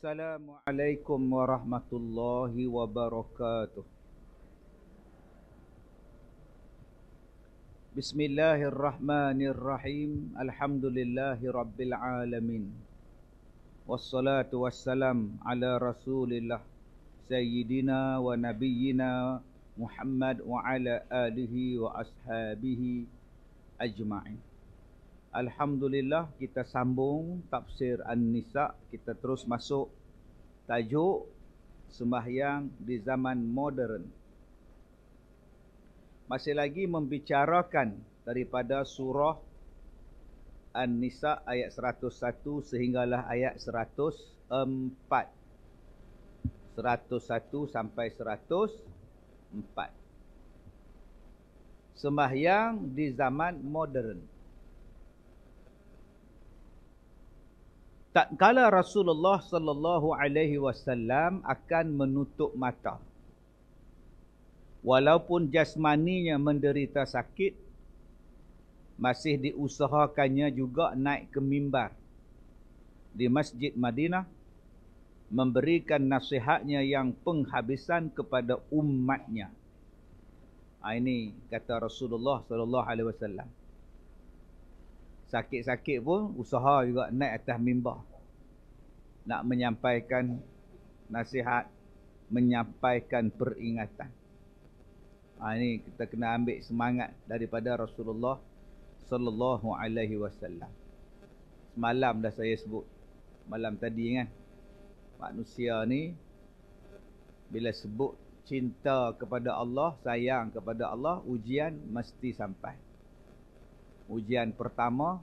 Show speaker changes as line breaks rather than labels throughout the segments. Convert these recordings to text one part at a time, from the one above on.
Assalamualaikum warahmatullahi wabarakatuh. Bismillahirrahmanirrahim. Alhamdulillahirabbil alamin. Wassalatu wassalam ala Rasulillah sayyidina wa nabiyyina Muhammad wa ala alihi wa ashabihi ajma'in. Alhamdulillah kita sambung tafsir An-Nisa kita terus masuk tajuk sembahyang di zaman moden. Masih lagi membicarakan daripada surah An-Nisa ayat 101 sehinggalah ayat 104. 101 sampai 104. Sembahyang di zaman modern. Tak kala Rasulullah sallallahu alaihi wasallam akan menutup mata. Walaupun jasmaninya menderita sakit, masih diusahakannya juga naik ke mimbar di Masjid Madinah memberikan nasihatnya yang penghabisan kepada umatnya. Ha, ini kata Rasulullah sallallahu alaihi wasallam sakit-sakit pun usaha juga naik atas mimbar nak menyampaikan nasihat menyampaikan peringatan ha, ini kita kena ambil semangat daripada Rasulullah sallallahu alaihi wasallam Malam dah saya sebut malam tadi kan manusia ni bila sebut cinta kepada Allah sayang kepada Allah ujian mesti sampai Ujian pertama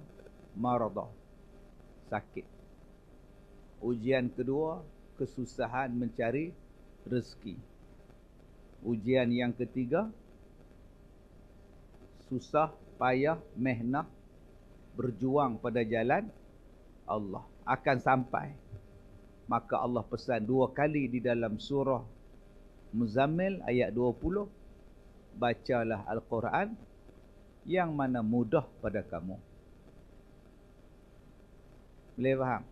maradah sakit. Ujian kedua kesusahan mencari rezeki. Ujian yang ketiga susah payah mehnah berjuang pada jalan Allah akan sampai. Maka Allah pesan dua kali di dalam surah Muzammil ayat 20 bacalah al-Quran yang mana mudah pada kamu. Boleh faham?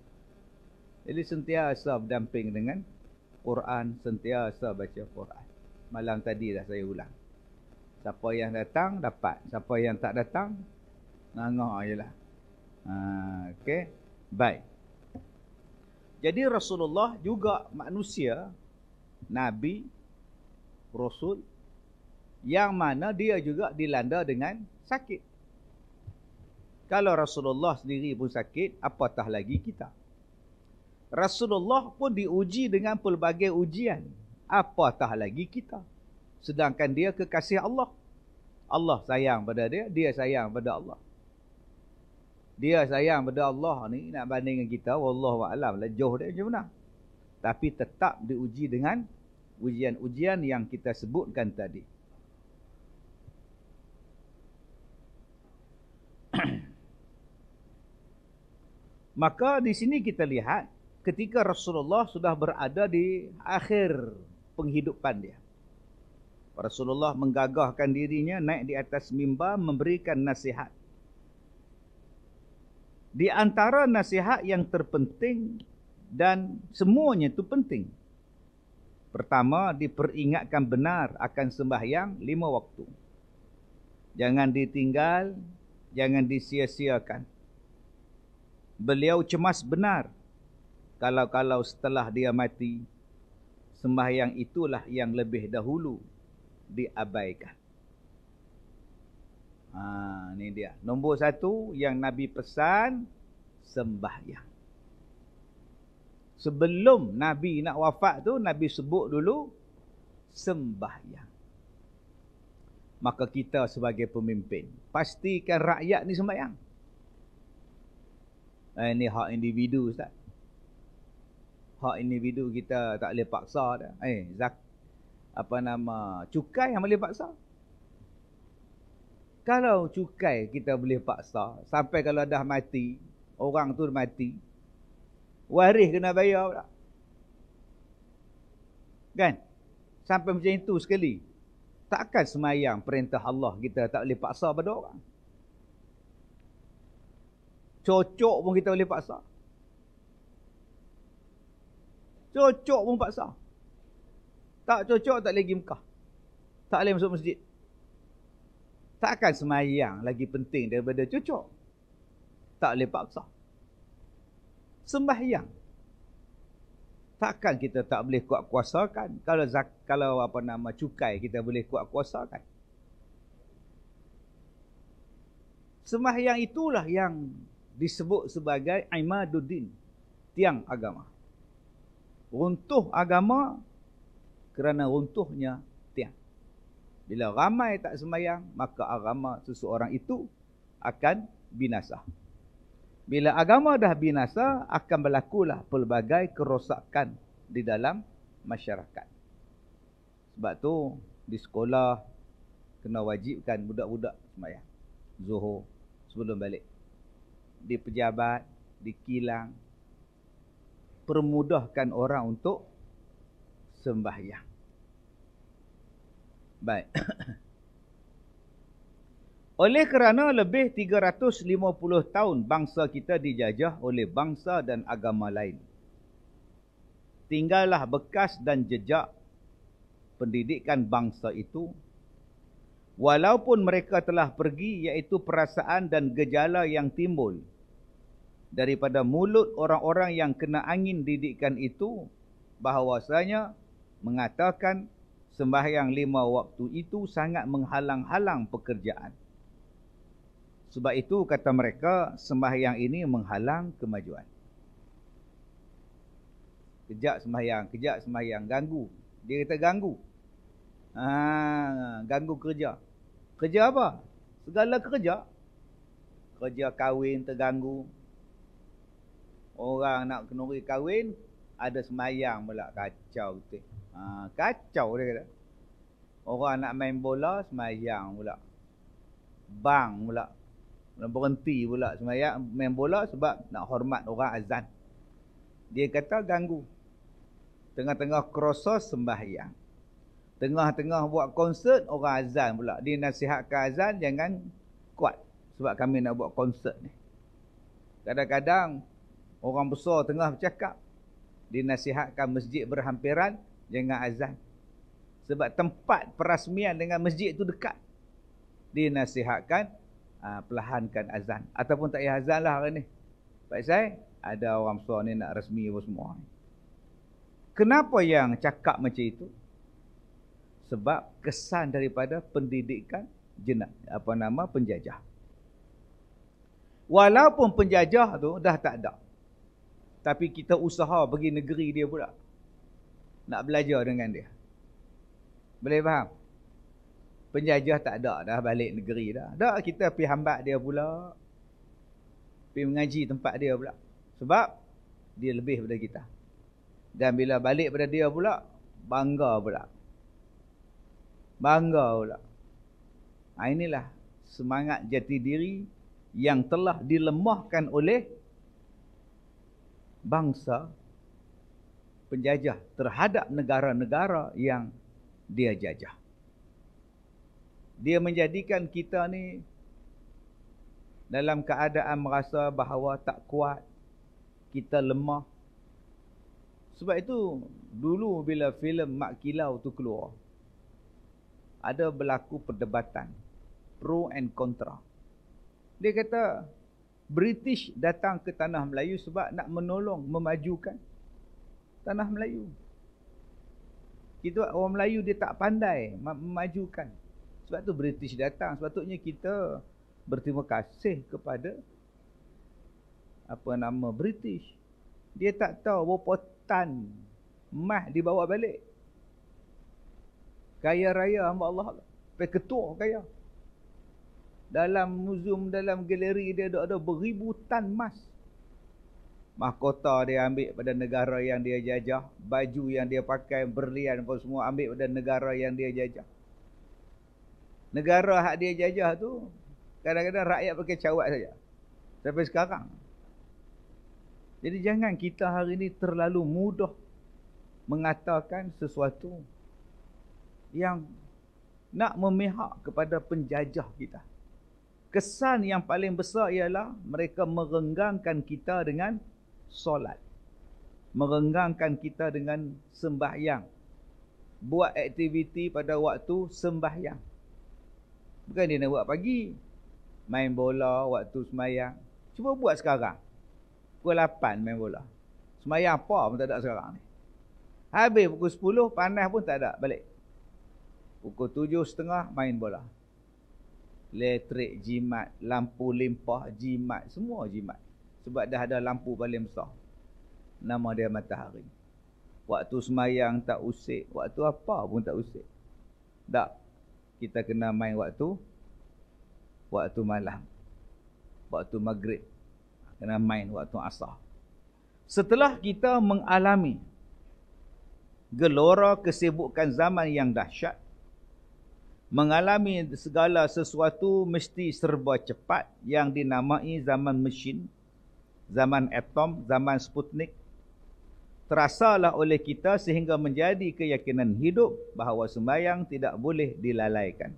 Jadi sentiasa berdamping dengan Quran, sentiasa baca Quran. Malam tadi dah saya ulang. Siapa yang datang, dapat. Siapa yang tak datang, nangah je lah. Ha, okay, baik. Jadi Rasulullah juga manusia, Nabi, Rasul, yang mana dia juga dilanda dengan sakit. Kalau Rasulullah sendiri pun sakit, apatah lagi kita. Rasulullah pun diuji dengan pelbagai ujian. Apatah lagi kita. Sedangkan dia kekasih Allah. Allah sayang pada dia, dia sayang pada Allah. Dia sayang pada Allah ni nak banding dengan kita, Allah a'lam lah jauh dia macam mana. Tapi tetap diuji dengan ujian-ujian yang kita sebutkan tadi. Maka di sini kita lihat ketika Rasulullah sudah berada di akhir penghidupan dia. Rasulullah menggagahkan dirinya naik di atas mimbar memberikan nasihat. Di antara nasihat yang terpenting dan semuanya itu penting. Pertama, diperingatkan benar akan sembahyang lima waktu. Jangan ditinggal, jangan disia-siakan beliau cemas benar kalau-kalau setelah dia mati sembahyang itulah yang lebih dahulu diabaikan. Ha, ini dia. Nombor satu yang Nabi pesan sembahyang. Sebelum Nabi nak wafat tu Nabi sebut dulu sembahyang. Maka kita sebagai pemimpin pastikan rakyat ni sembahyang ini eh, hak individu ustaz hak individu kita tak boleh paksa dah eh zak apa nama cukai yang boleh paksa kalau cukai kita boleh paksa sampai kalau dah mati orang tu mati waris kena bayar pula kan sampai macam itu sekali takkan semayang perintah Allah kita tak boleh paksa pada orang Cocok pun kita boleh paksa. Cocok pun paksa. Tak cocok tak boleh pergi Mekah. Tak boleh masuk masjid. Takkan semayang lagi penting daripada cocok. Tak boleh paksa. Sembahyang. Takkan kita tak boleh kuat kuasakan. Kalau zak, kalau apa nama cukai kita boleh kuat kuasakan. Sembahyang itulah yang disebut sebagai imaduddin tiang agama runtuh agama kerana runtuhnya tiang bila ramai tak sembahyang maka agama seseorang itu akan binasa bila agama dah binasa akan berlakulah pelbagai kerosakan di dalam masyarakat sebab tu di sekolah kena wajibkan budak-budak sembahyang zuhur sebelum balik di pejabat, di kilang. Permudahkan orang untuk sembahyang. Baik. oleh kerana lebih 350 tahun bangsa kita dijajah oleh bangsa dan agama lain. Tinggallah bekas dan jejak pendidikan bangsa itu walaupun mereka telah pergi iaitu perasaan dan gejala yang timbul daripada mulut orang-orang yang kena angin didikan itu bahawasanya mengatakan sembahyang lima waktu itu sangat menghalang-halang pekerjaan. Sebab itu kata mereka sembahyang ini menghalang kemajuan. Kejap sembahyang, kejap sembahyang, ganggu. Dia kata ganggu. Ha, ganggu kerja. Kerja apa? Segala kerja. Kerja kahwin terganggu, orang nak kenuri kahwin ada semayang pula kacau betul. Ha, kacau dia kata. Orang nak main bola semayang pula. Bang pula. Nak berhenti pula semayang main bola sebab nak hormat orang azan. Dia kata ganggu. Tengah-tengah krosos sembahyang. Tengah-tengah buat konsert orang azan pula. Dia nasihatkan azan jangan kuat sebab kami nak buat konsert ni. Kadang-kadang Orang besar tengah bercakap. Dinasihatkan masjid berhampiran, jangan azan. Sebab tempat perasmian dengan masjid itu dekat. Dinasihatkan, uh, ah, pelahankan azan. Ataupun tak payah azan lah hari ni. Sebab saya, ada orang besar ni nak resmi apa semua. Kenapa yang cakap macam itu? Sebab kesan daripada pendidikan jenak, apa nama penjajah. Walaupun penjajah tu dah tak ada tapi kita usaha pergi negeri dia pula nak belajar dengan dia boleh faham penjajah tak ada dah balik negeri dah dah kita pergi hambat dia pula pergi mengaji tempat dia pula sebab dia lebih pada kita dan bila balik pada dia pula bangga pula bangga pula ha, inilah semangat jati diri yang telah dilemahkan oleh bangsa penjajah terhadap negara-negara yang dia jajah. Dia menjadikan kita ni dalam keadaan merasa bahawa tak kuat, kita lemah. Sebab itu dulu bila filem Mak Kilau tu keluar, ada berlaku perdebatan pro and kontra. Dia kata British datang ke tanah Melayu sebab nak menolong memajukan tanah Melayu. Kita orang Melayu dia tak pandai memajukan. Sebab tu British datang. Sepatutnya kita berterima kasih kepada apa nama British. Dia tak tahu berapa tan mah dibawa balik. Kaya raya hamba Allah. Pak ketua kaya dalam muzium dalam galeri dia ada ada beribu tan emas mahkota dia ambil pada negara yang dia jajah baju yang dia pakai berlian apa semua ambil pada negara yang dia jajah negara hak dia jajah tu kadang-kadang rakyat pakai cawat saja sampai sekarang jadi jangan kita hari ini terlalu mudah mengatakan sesuatu yang nak memihak kepada penjajah kita kesan yang paling besar ialah mereka merenggangkan kita dengan solat. Merenggangkan kita dengan sembahyang. Buat aktiviti pada waktu sembahyang. Bukan dia nak buat pagi. Main bola waktu semayang? Cuba buat sekarang. Pukul 8 main bola. semayang apa pun tak ada sekarang ni. Habis pukul 10, panas pun tak ada balik. Pukul 7.30 main bola elektrik jimat, lampu limpah jimat, semua jimat. Sebab dah ada lampu paling besar. Nama dia matahari. Waktu semayang tak usik, waktu apa pun tak usik. Tak. Kita kena main waktu. Waktu malam. Waktu maghrib. Kena main waktu asar. Setelah kita mengalami gelora kesibukan zaman yang dahsyat, mengalami segala sesuatu mesti serba cepat yang dinamai zaman mesin, zaman atom, zaman sputnik. Terasalah oleh kita sehingga menjadi keyakinan hidup bahawa sembahyang tidak boleh dilalaikan.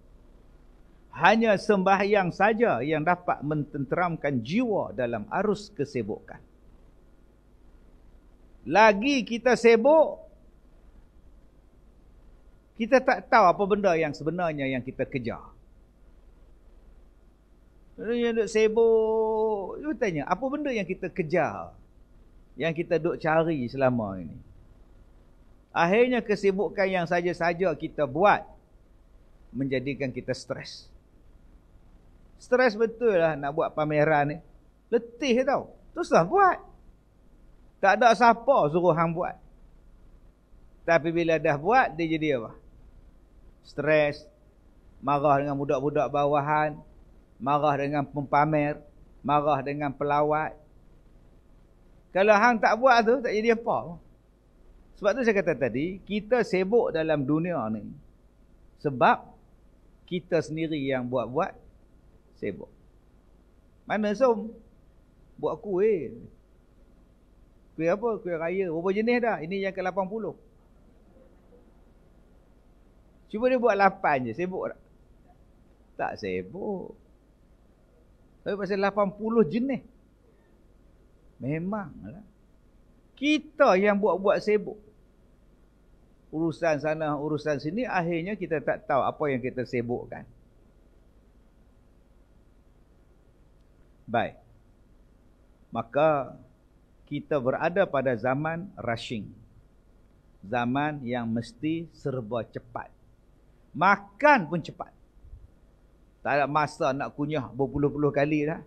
Hanya sembahyang saja yang dapat mententeramkan jiwa dalam arus kesibukan. Lagi kita sibuk, kita tak tahu apa benda yang sebenarnya yang kita kejar. Yang duduk sibuk, dia tanya, apa benda yang kita kejar? Yang kita duduk cari selama ini. Akhirnya kesibukan yang saja-saja kita buat, menjadikan kita stres. Stres betul lah nak buat pameran ni. Letih tau. Teruslah buat. Tak ada siapa suruh hang buat. Tapi bila dah buat, dia jadi apa? stres, marah dengan budak-budak bawahan, marah dengan pempamer, marah dengan pelawat. Kalau hang tak buat tu, tak jadi apa. Sebab tu saya kata tadi, kita sibuk dalam dunia ni. Sebab kita sendiri yang buat-buat sibuk. Mana som? Buat kuih. Kuih apa? Kuih raya. Berapa jenis dah? Ini yang ke-80. Cuba dia buat lapan je, sibuk tak? Tak sibuk. Tapi pasal lapan puluh jenis. Memanglah. Kita yang buat-buat sibuk. Urusan sana, urusan sini, akhirnya kita tak tahu apa yang kita sibukkan. Baik. Maka kita berada pada zaman rushing. Zaman yang mesti serba cepat. Makan pun cepat. Tak ada masa nak kunyah berpuluh-puluh kali dah.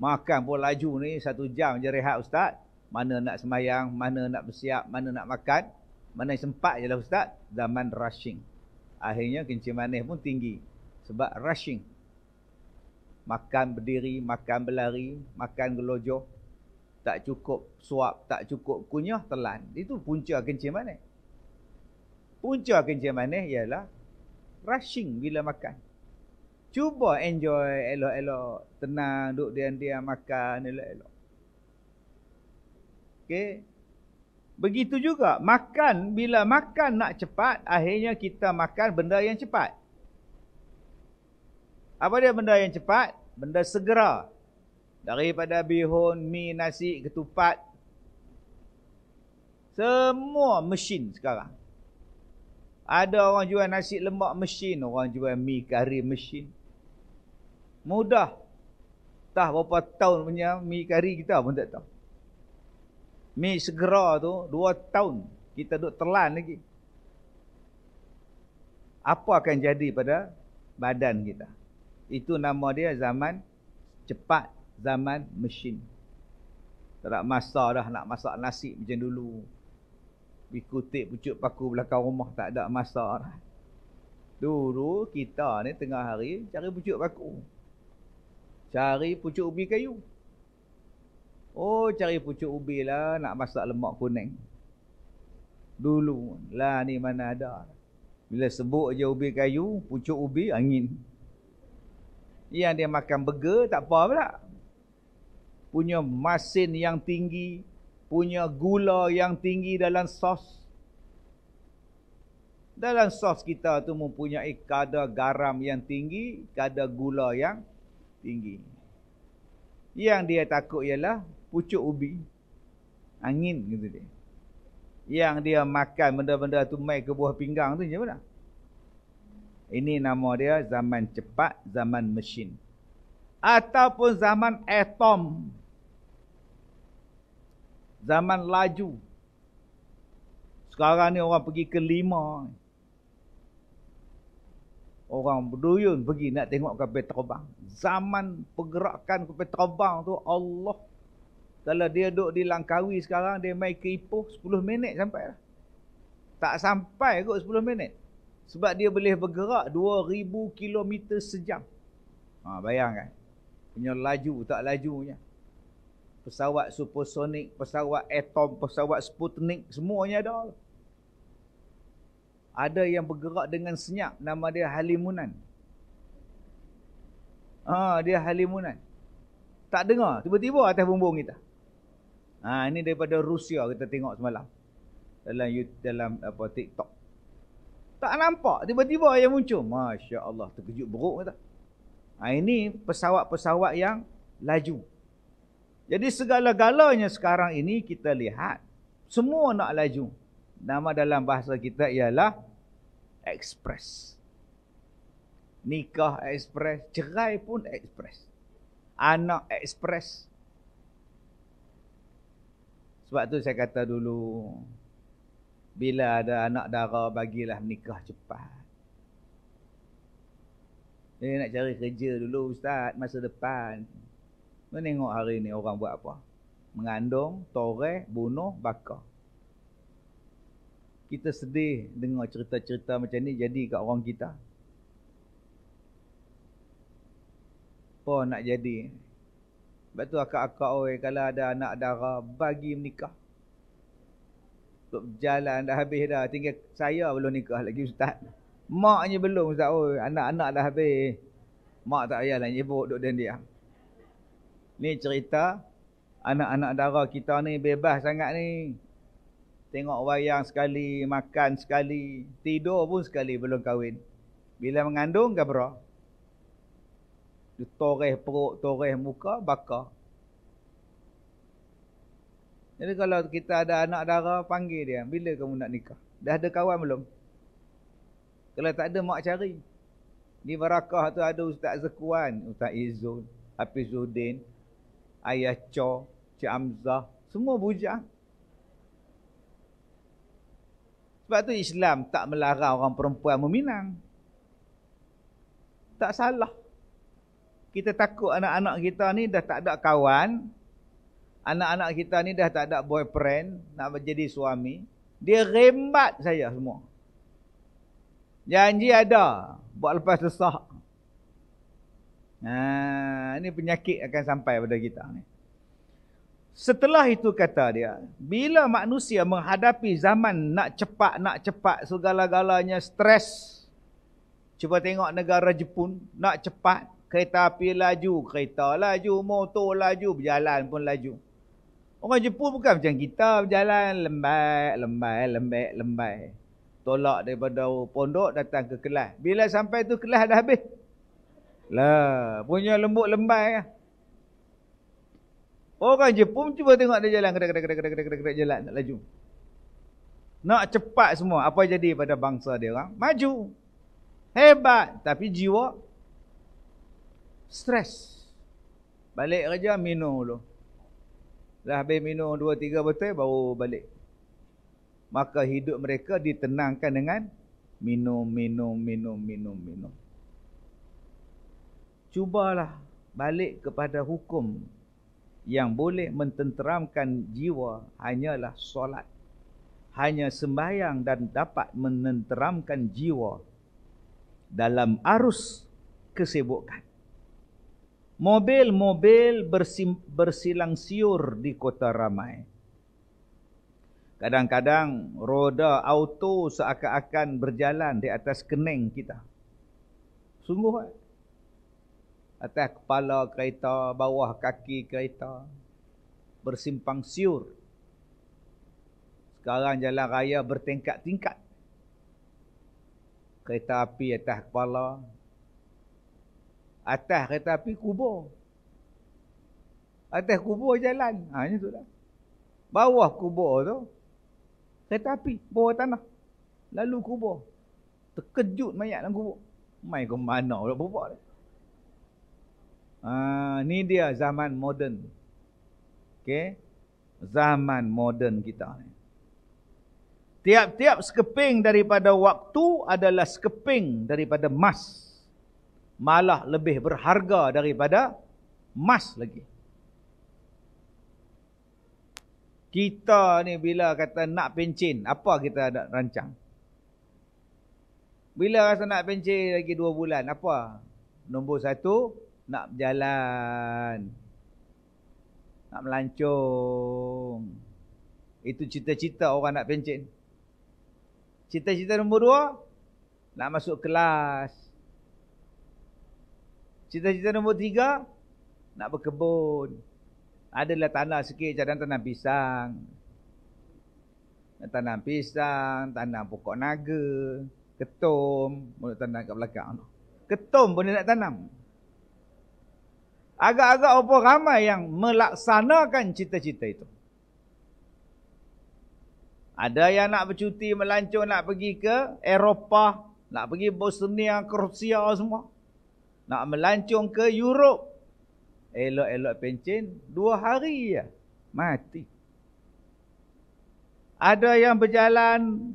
Makan pun laju ni, satu jam je rehat ustaz. Mana nak semayang, mana nak bersiap, mana nak makan. Mana sempat je lah ustaz, zaman rushing. Akhirnya kencing manis pun tinggi. Sebab rushing. Makan berdiri, makan berlari, makan gelojoh. Tak cukup suap, tak cukup kunyah, telan. Itu punca kencing manis. Punca kencing manis ialah rushing bila makan. Cuba enjoy elok-elok, tenang, duduk diam dia makan elok-elok. Okey. Begitu juga, makan, bila makan nak cepat, akhirnya kita makan benda yang cepat. Apa dia benda yang cepat? Benda segera. Daripada bihun, mi, nasi, ketupat. Semua mesin sekarang. Ada orang jual nasi lemak mesin, orang jual mi kari mesin. Mudah. Tak berapa tahun punya mi kari kita pun tak tahu. Mi segera tu dua tahun kita duk telan lagi. Apa akan jadi pada badan kita? Itu nama dia zaman cepat, zaman mesin. Tak ada masa dah nak masak nasi macam dulu. Ikutik pucuk paku belakang rumah tak ada masa lah. Dulu kita ni tengah hari cari pucuk paku. Cari pucuk ubi kayu. Oh cari pucuk ubi lah nak masak lemak kuning. Dulu lah ni mana ada. Bila sebut je ubi kayu, pucuk ubi angin. Yang dia makan burger tak apa pula. Punya masin yang tinggi, punya gula yang tinggi dalam sos. Dalam sos kita tu mempunyai kadar garam yang tinggi, kadar gula yang tinggi. Yang dia takut ialah pucuk ubi. Angin gitu dia. Yang dia makan benda-benda tu mai ke buah pinggang tu macam mana? Ini nama dia zaman cepat, zaman mesin. Ataupun zaman atom. Atom. Zaman laju. Sekarang ni orang pergi ke lima. Orang berduyun pergi nak tengok kapal terbang. Zaman pergerakan kapal terbang tu Allah. Kalau dia duduk di Langkawi sekarang, dia main ke Ipoh 10 minit sampai lah. Tak sampai kot 10 minit. Sebab dia boleh bergerak 2,000 km sejam. Ha, bayangkan. Punya laju tak lajunya pesawat supersonik, pesawat atom, pesawat sputnik, semuanya ada. Ada yang bergerak dengan senyap, nama dia Halimunan. Ha, dia Halimunan. Tak dengar, tiba-tiba atas bumbung kita. Ha, ini daripada Rusia kita tengok semalam. Dalam YouTube, dalam apa TikTok. Tak nampak, tiba-tiba yang muncul. Masya Allah, terkejut buruk kita. Ha, ini pesawat-pesawat yang laju. Jadi segala-galanya sekarang ini kita lihat semua nak laju. Nama dalam bahasa kita ialah ekspres. Nikah ekspres, cerai pun ekspres, Anak ekspres. Sebab tu saya kata dulu bila ada anak dara bagilah nikah cepat. Dia nak cari kerja dulu ustaz masa depan. Kita tengok hari ni orang buat apa? Mengandung, toreh, bunuh, bakar. Kita sedih dengar cerita-cerita macam ni jadi kat orang kita. Apa nak jadi? Sebab tu akak-akak oi kalau ada anak dara bagi menikah. Tuk jalan dah habis dah. Tinggal saya belum nikah lagi ustaz. Maknya belum ustaz oi. Anak-anak dah habis. Mak tak payahlah nyebut duduk dengan dia. Ni cerita anak-anak darah kita ni bebas sangat ni. Tengok wayang sekali, makan sekali, tidur pun sekali belum kahwin. Bila mengandung gabra. bro toreh perut, toreh muka, bakar. Jadi kalau kita ada anak darah, panggil dia. Bila kamu nak nikah? Dah ada kawan belum? Kalau tak ada, mak cari. Di Barakah tu ada Ustaz Zekuan, Ustaz Izzul, Hafiz Zuddin, Ayah Cho, Cik Amzah, semua bujang. Sebab tu Islam tak melarang orang perempuan meminang. Tak salah. Kita takut anak-anak kita ni dah tak ada kawan. Anak-anak kita ni dah tak ada boyfriend nak menjadi suami. Dia rembat saya semua. Janji ada. Buat lepas sesak. Ha, ini penyakit akan sampai pada kita ni. Setelah itu kata dia, bila manusia menghadapi zaman nak cepat, nak cepat segala-galanya stres. Cuba tengok negara Jepun, nak cepat, kereta api laju, kereta laju, motor laju, berjalan pun laju. Orang Jepun bukan macam kita berjalan lembek, lembek, lembek, lembek. Tolak daripada pondok datang ke kelas. Bila sampai tu kelas dah habis, lah, punya lembut lembai lah. Orang Jepun cuba tengok dia jalan kedek kedek kedek kedek kedek jalan nak laju. Nak cepat semua. Apa jadi pada bangsa dia orang? Maju. Hebat tapi jiwa stres. Balik kerja minum dulu. Dah habis minum dua tiga botol baru balik. Maka hidup mereka ditenangkan dengan minum, minum, minum, minum, minum. minum cubalah balik kepada hukum yang boleh mententeramkan jiwa hanyalah solat. Hanya sembahyang dan dapat menenteramkan jiwa dalam arus kesibukan. Mobil-mobil bersilang siur di kota ramai. Kadang-kadang roda auto seakan-akan berjalan di atas kening kita. Sungguh atas kepala kereta, bawah kaki kereta. Bersimpang siur. Sekarang jalan raya bertingkat-tingkat. Kereta api atas kepala. Atas kereta api kubur. Atas kubur jalan. Ha, ini tu lah. Bawah kubur tu. Kereta api. Bawah tanah. Lalu kubur. Terkejut mayat dalam kubur. main ke mana pula berbuat. Uh, ni dia zaman moden. Okay. Zaman moden kita ni. Tiap-tiap sekeping daripada waktu adalah sekeping daripada emas. Malah lebih berharga daripada emas lagi. Kita ni bila kata nak pencin, apa kita nak rancang? Bila rasa nak pencin lagi dua bulan, apa? Nombor satu, nak berjalan nak melancung, itu cita-cita orang nak pencen cita-cita nombor dua nak masuk kelas cita-cita nombor tiga nak berkebun adalah tanah sikit cadang tanam pisang tanam pisang tanam pokok naga ketum mulut tanam kat belakang ketum boleh nak tanam Agak-agak apa ramai yang melaksanakan cita-cita itu. Ada yang nak bercuti, melancong, nak pergi ke Eropah, nak pergi Bosnia, Kroasia semua. Nak melancong ke Europe. Elok-elok pencin, dua hari ya mati. Ada yang berjalan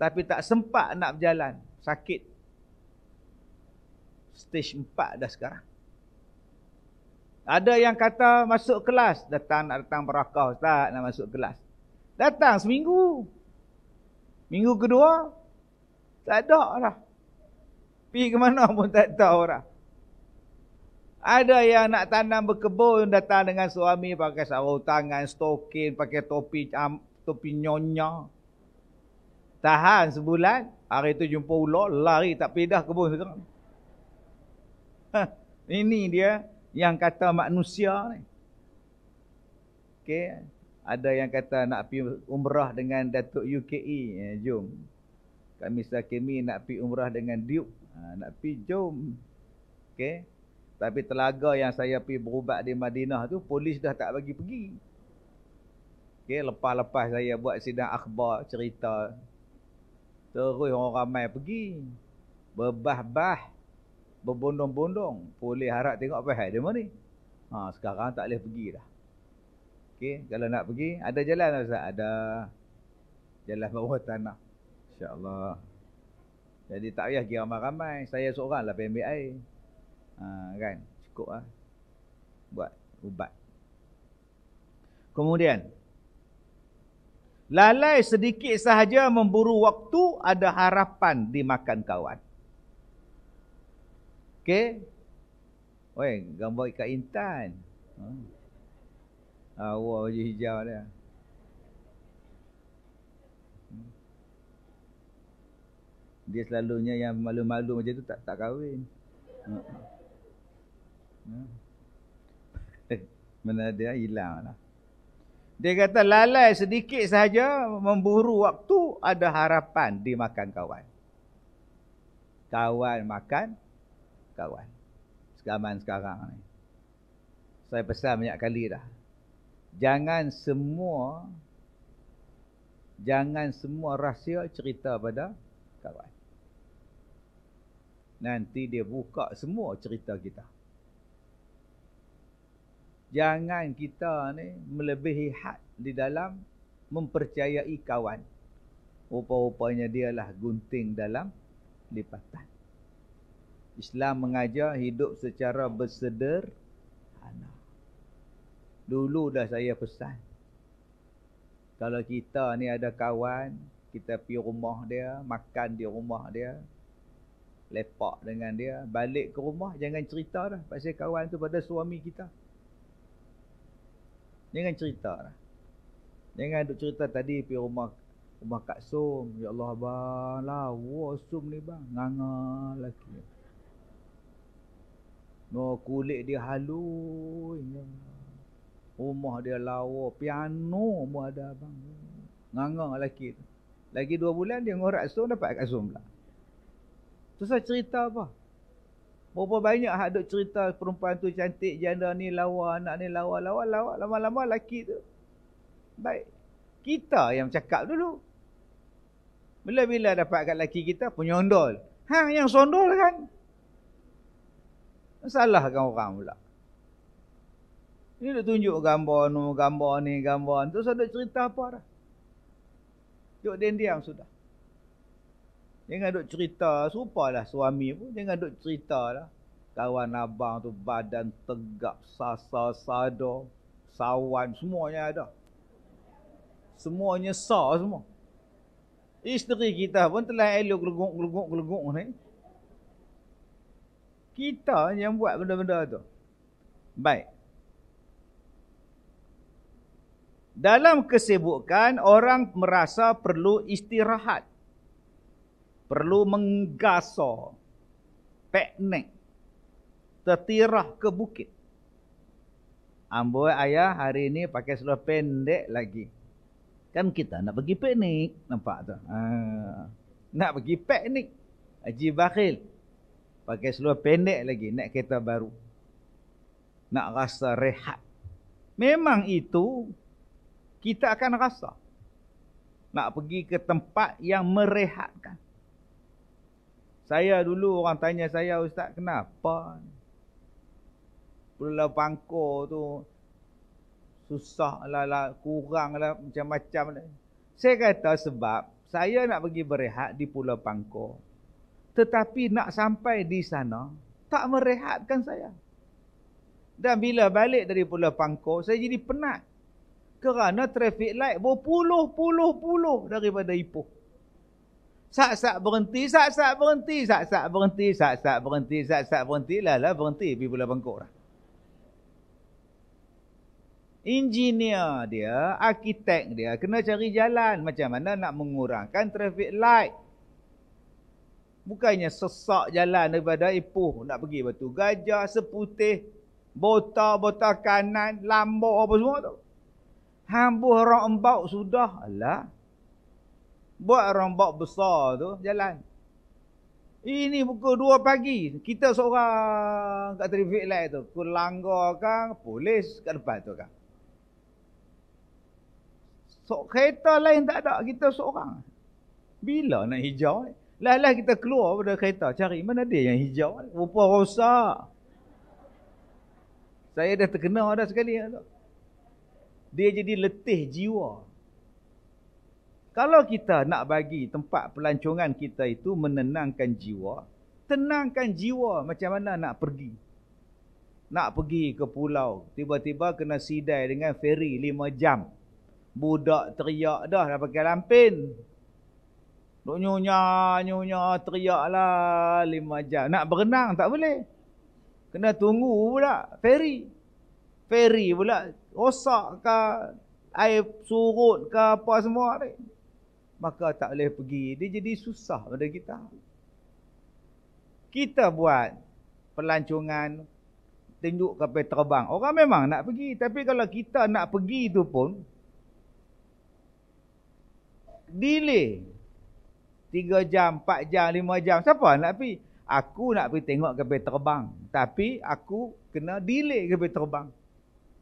tapi tak sempat nak berjalan, sakit. Stage 4 dah sekarang. Ada yang kata masuk kelas, datang nak datang berakah tak nak masuk kelas. Datang seminggu. Minggu kedua tak ada lah. Pergi ke mana pun tak tahu lah. Ada yang nak tanam berkebun datang dengan suami pakai sarung tangan, stokin, pakai topi um, topi nyonya. Tahan sebulan, hari tu jumpa ular, lari tak pindah kebun sekarang. Ha, ini dia yang kata manusia ni. Okey, ada yang kata nak pi umrah dengan Datuk UKE, eh, jom. Kak Misa Kemi nak pi umrah dengan Duke, ha, nak pi jom. okay? Tapi telaga yang saya pi berubat di Madinah tu polis dah tak bagi pergi. Okey, lepas-lepas saya buat sidang akhbar cerita terus orang ramai pergi. Bebah-bah berbondong-bondong boleh harap tengok apa hal dia mari. Ha, sekarang tak boleh pergi dah. Okey, kalau nak pergi ada jalan lah Ustaz, ada jalan bawah tanah. Insya-Allah. Jadi tak payah pergi ramai-ramai, saya seoranglah pergi ambil air. Ha, kan, cukup lah. Buat ubat. Kemudian Lalai sedikit sahaja memburu waktu ada harapan dimakan kawan. Okey. Oi, gambar ikan intan. Hmm. Ha. Ah, wah, baju hijau dia. Hmm. Dia selalunya yang malu-malu macam tu tak tak kahwin. Hmm. Mana dia hilang lah. Dia kata lalai sedikit saja memburu waktu ada harapan dimakan kawan. Kawan makan kawan. Zaman sekarang ni. Saya pesan banyak kali dah. Jangan semua jangan semua rahsia cerita pada kawan. Nanti dia buka semua cerita kita. Jangan kita ni melebihi hak di dalam mempercayai kawan. Rupa-rupanya dialah gunting dalam lipatan. Islam mengajar hidup secara bersederhana. Dulu dah saya pesan. Kalau kita ni ada kawan, kita pi rumah dia, makan di rumah dia, lepak dengan dia, balik ke rumah, jangan cerita dah pasal kawan tu pada suami kita. Jangan cerita dah. Jangan duk cerita tadi pi rumah rumah Kak Sum. Ya Allah abang, lawa Sum ni bang. Nganga lelaki. No, kulit dia halus. Rumah dia lawa. Piano pun ada abang. Ngangang lelaki tu. Lagi dua bulan dia ngorak stone dapat kat Zoom pula. Tu saya cerita apa? Berapa banyak hak duk cerita perempuan tu cantik, janda ni lawa, anak ni lawa, lawa, lawa. Lama-lama lelaki tu. Baik. Kita yang cakap dulu. Bila-bila dapat kat lelaki kita, penyondol. Ha, yang sondol kan? Salahkan orang pula. Ini dia tunjuk gambar ni, gambar ni, gambar ni. Terus ada cerita apa dah. Duk dia diam sudah. Jangan duk cerita. Serupalah suami pun. Jangan duk cerita lah. Kawan abang tu badan tegak, sasa, sada, sawan. Semuanya ada. Semuanya sah semua. Isteri kita pun telah elok gelegok-gelegok ni kita yang buat benda-benda tu. Baik. Dalam kesibukan, orang merasa perlu istirahat. Perlu menggasa. Peknik. Tertirah ke bukit. Amboi ayah hari ini pakai seluruh pendek lagi. Kan kita nak pergi piknik. Nampak tu? Ha. Nak pergi piknik. Haji Bakhil. Pakai seluar pendek lagi naik kereta baru. Nak rasa rehat. Memang itu kita akan rasa. Nak pergi ke tempat yang merehatkan. Saya dulu orang tanya saya, Ustaz kenapa? Pulau Pangkor tu susah lah, lah kurang lah, macam-macam lah. Saya kata sebab saya nak pergi berehat di Pulau Pangkor. Tetapi nak sampai di sana, tak merehatkan saya. Dan bila balik dari Pulau Pangkor, saya jadi penat. Kerana traffic light berpuluh-puluh-puluh daripada Ipoh. Sak-sak berhenti, sak-sak berhenti, sak-sak berhenti, sak-sak berhenti, sak-sak berhenti, lah lah berhenti pergi Pulau Pangkor lah. Engineer dia, arkitek dia kena cari jalan macam mana nak mengurangkan traffic light. Bukannya sesak jalan daripada ipuh nak pergi batu gajah, seputih, botak-botak kanan, lambuk apa semua tu. Hambuh rombak sudah. Alah. Buat rombak besar tu jalan. Ini pukul 2 pagi. Kita seorang kat traffic light tu. Kulanggar kan, polis kat depan tu kan. So, kereta lain tak ada. Kita seorang. Bila nak hijau Eh? Lah-lah kita keluar pada kereta cari mana dia yang hijau. Rupa rosak. Saya dah terkena ada sekali. Dia jadi letih jiwa. Kalau kita nak bagi tempat pelancongan kita itu menenangkan jiwa, tenangkan jiwa macam mana nak pergi. Nak pergi ke pulau, tiba-tiba kena sidai dengan feri lima jam. Budak teriak dah, dah pakai lampin. Duk nyonya nyunya, teriaklah lima jam. Nak berenang tak boleh. Kena tunggu pula ferry. Ferry pula rosak ke air surut ke apa semua ni. Maka tak boleh pergi. Dia jadi susah pada kita. Kita buat pelancongan tunjuk kapal terbang. Orang memang nak pergi. Tapi kalau kita nak pergi tu pun, delay Tiga jam, empat jam, lima jam. Siapa nak pergi? Aku nak pergi tengok kapal terbang. Tapi aku kena delay kapal terbang.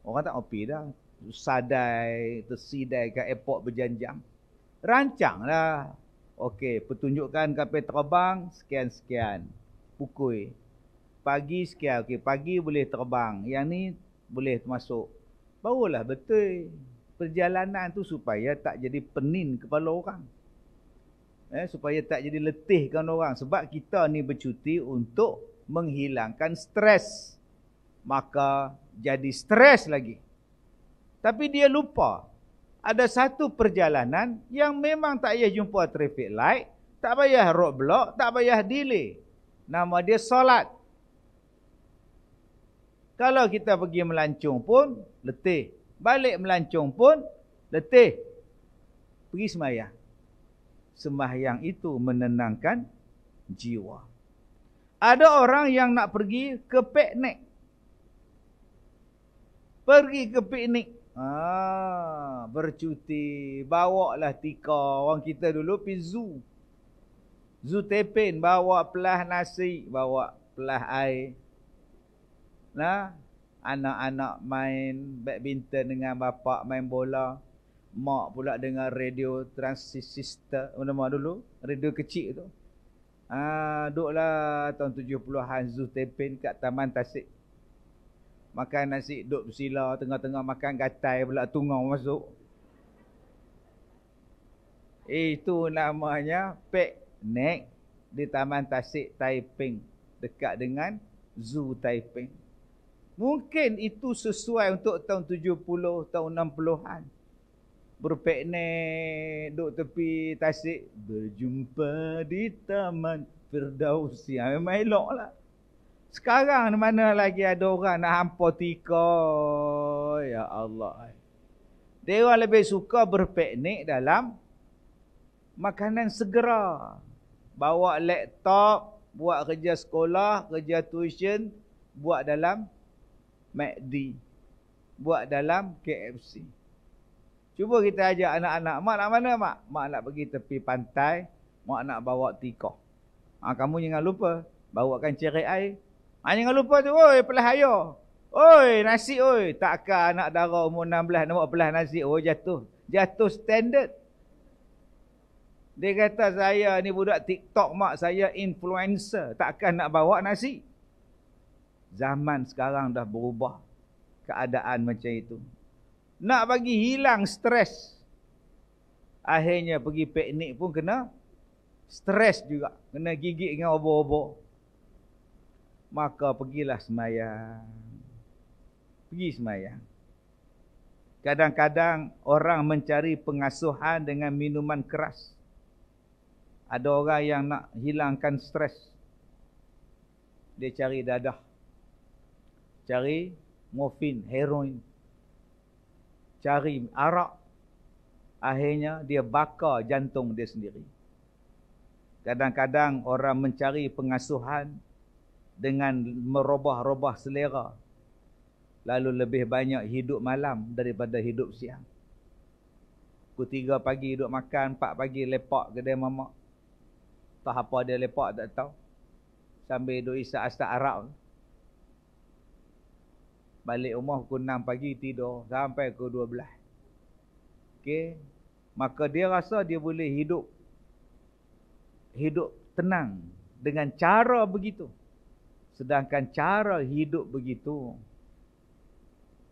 Orang tak pergi dah. Sadai, tersidai ke airport berjam-jam. Rancanglah. Okey, pertunjukkan kapal terbang sekian-sekian. Pukul. Pagi sekian. Okey, pagi boleh terbang. Yang ni boleh masuk. Barulah betul perjalanan tu supaya tak jadi penin kepala orang eh, supaya tak jadi letihkan orang sebab kita ni bercuti untuk menghilangkan stres maka jadi stres lagi tapi dia lupa ada satu perjalanan yang memang tak payah jumpa traffic light tak payah roadblock tak payah delay nama dia solat kalau kita pergi melancung pun letih balik melancung pun letih pergi semayang sembahyang itu menenangkan jiwa. Ada orang yang nak pergi ke piknik. Pergi ke piknik. Ah, bercuti. Bawa lah tika. Orang kita dulu pergi zoo. Zoo tepin. Bawa pelah nasi. Bawa pelah air. Nah, anak-anak main badminton dengan bapak main bola mak pula dengar radio transistor mana-mana dulu radio kecil tu ah duduklah tahun 70-an zu tempen kat taman tasik makan nasi duduk bersila tengah-tengah makan gatai pula tungau masuk itu namanya piknik di taman tasik taiping dekat dengan zu taiping Mungkin itu sesuai untuk tahun 70, tahun 60-an berpeknik duk tepi tasik berjumpa di taman firdaus ya ha, memang elok lah sekarang ni mana lagi ada orang nak hampa tika ya Allah dia lebih suka berpeknik dalam makanan segera bawa laptop buat kerja sekolah kerja tuition buat dalam McD buat dalam KFC Cuba kita ajak anak-anak. Mak nak mana mak? Mak nak pergi tepi pantai. Mak nak bawa tikah. Ha, kamu jangan lupa. Bawakan cerai. air. Ha, jangan lupa tu. Oi, pelah ayo. Oi, nasi oi. Takkan anak dara umur 16 nak bawa pelah nasi. Oh jatuh. Jatuh standard. Dia kata saya ni budak TikTok mak. Saya influencer. Takkan nak bawa nasi. Zaman sekarang dah berubah. Keadaan macam itu. Nak bagi hilang stres. Akhirnya pergi piknik pun kena stres juga. Kena gigit dengan obor-obor. Maka pergilah semayang. Pergi semayang. Kadang-kadang orang mencari pengasuhan dengan minuman keras. Ada orang yang nak hilangkan stres. Dia cari dadah. Cari morfin, heroin cari arak akhirnya dia bakar jantung dia sendiri kadang-kadang orang mencari pengasuhan dengan merubah-rubah selera lalu lebih banyak hidup malam daripada hidup siang pukul 3 pagi duduk makan 4 pagi lepak kedai mamak tak apa dia lepak tak tahu sambil duduk isap asap arak balik rumah pukul 6 pagi tidur sampai ke 12. Okey. Maka dia rasa dia boleh hidup hidup tenang dengan cara begitu. Sedangkan cara hidup begitu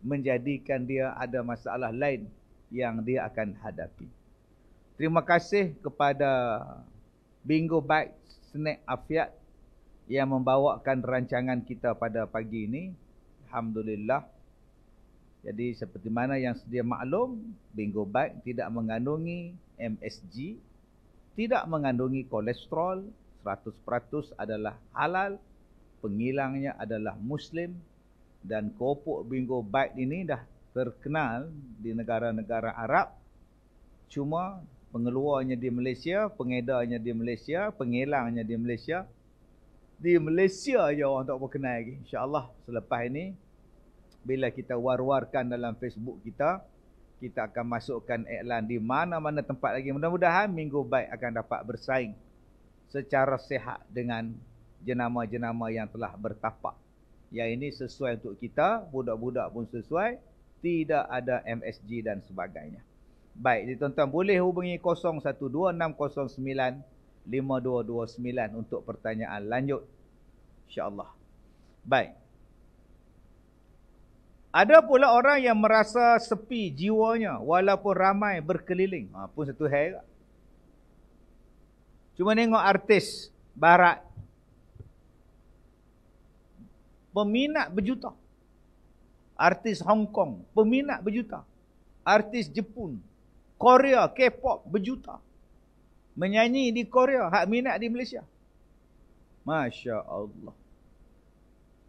menjadikan dia ada masalah lain yang dia akan hadapi. Terima kasih kepada Bingo Bites Snack Afiat yang membawakan rancangan kita pada pagi ini. Alhamdulillah. Jadi seperti mana yang sedia maklum, Bingo Bike tidak mengandungi MSG, tidak mengandungi kolesterol, 100% adalah halal, pengilangnya adalah muslim dan kopok Bingo Bike ini dah terkenal di negara-negara Arab. Cuma pengeluarnya di Malaysia, pengedarnya di Malaysia, pengilangnya di Malaysia, di Malaysia je orang tak berkenal lagi. InsyaAllah selepas ini, bila kita war-warkan dalam Facebook kita, kita akan masukkan iklan di mana-mana tempat lagi. Mudah-mudahan Minggu Baik akan dapat bersaing secara sehat dengan jenama-jenama yang telah bertapak. Yang ini sesuai untuk kita, budak-budak pun sesuai. Tidak ada MSG dan sebagainya. Baik, ditonton boleh hubungi 0126095229 untuk pertanyaan lanjut. InsyaAllah. Baik. Ada pula orang yang merasa sepi jiwanya walaupun ramai berkeliling. Ha, pun satu hal juga. Cuma tengok artis barat. Peminat berjuta. Artis Hong Kong, peminat berjuta. Artis Jepun, Korea, K-pop berjuta. Menyanyi di Korea, hak minat di Malaysia. Masya Allah.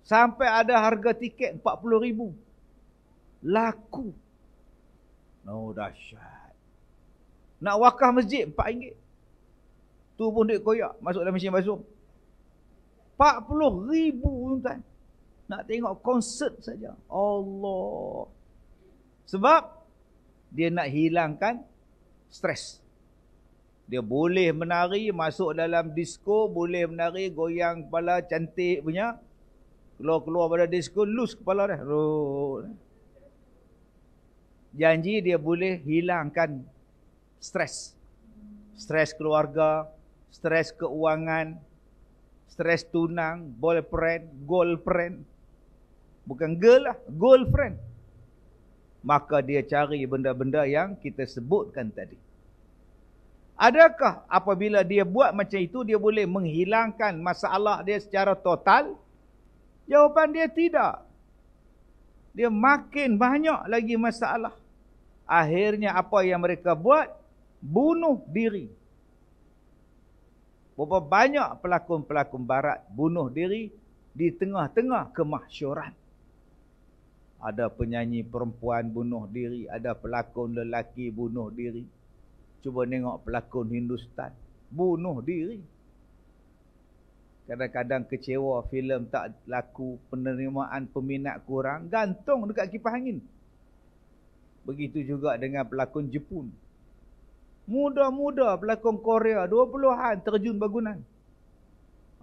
Sampai ada harga tiket RM40,000. Laku. No dahsyat. Nak wakaf masjid RM4. Tu pun duit koyak masuk dalam mesin basuh. RM40,000 tuan. Nak tengok konsert saja. Allah. Sebab dia nak hilangkan stres. Dia boleh menari masuk dalam disco, boleh menari goyang kepala cantik punya. Kalau keluar pada disco, lus kepala dia. Roll. Eh. Janji dia boleh hilangkan stres. Stres keluarga, stres keuangan, stres tunang, boyfriend, girlfriend. Bukan girl lah, girlfriend. Maka dia cari benda-benda yang kita sebutkan tadi. Adakah apabila dia buat macam itu, dia boleh menghilangkan masalah dia secara total? Jawapan dia tidak. Dia makin banyak lagi masalah. Akhirnya apa yang mereka buat? Bunuh diri. Berapa banyak pelakon-pelakon barat bunuh diri di tengah-tengah kemahsyuran. Ada penyanyi perempuan bunuh diri, ada pelakon lelaki bunuh diri. Cuba tengok pelakon Hindustan, bunuh diri. Kadang-kadang kecewa filem tak laku, penerimaan peminat kurang, gantung dekat kipas angin. Begitu juga dengan pelakon Jepun. Muda-muda pelakon Korea, 20-an terjun bangunan.